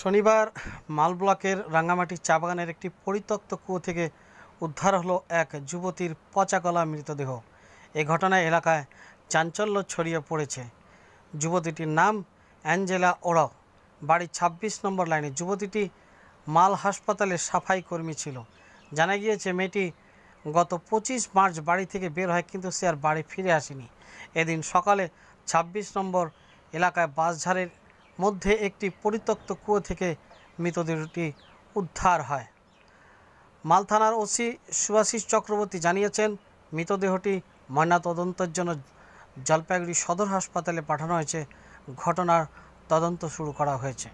শনিবার মাল ব্লকের রাঙ্গামাটি চা বাগানের একটি পরিত্যক্ত কুয়ো থেকে উদ্ধার হলো এক যুবতীর পচাকলা মৃতদেহ এ ঘটনায় এলাকায় চাঞ্চল্য ছড়িয়ে পড়েছে যুবতীটির নাম অ্যাঞ্জেলা ওরাও বাড়ি ২৬ নম্বর লাইনে যুবতীটি মাল হাসপাতালে সাফাই কর্মী ছিল জানা গিয়েছে মেয়েটি গত ২৫ মার্চ বাড়ি থেকে বের হয় কিন্তু সে আর বাড়ি ফিরে আসেনি এদিন সকালে ২৬ নম্বর এলাকায় বাসঝাড়ের মধ্যে একটি পরিত্যক্ত কুয়ো থেকে মৃতদেহটি উদ্ধার হয় মালথানার ওসি সুভাষিস চক্রবর্তী জানিয়েছেন মৃতদেহটি ময়নাতদন্তের জন্য জলপাইগুড়ি সদর হাসপাতালে পাঠানো হয়েছে ঘটনার তদন্ত শুরু করা হয়েছে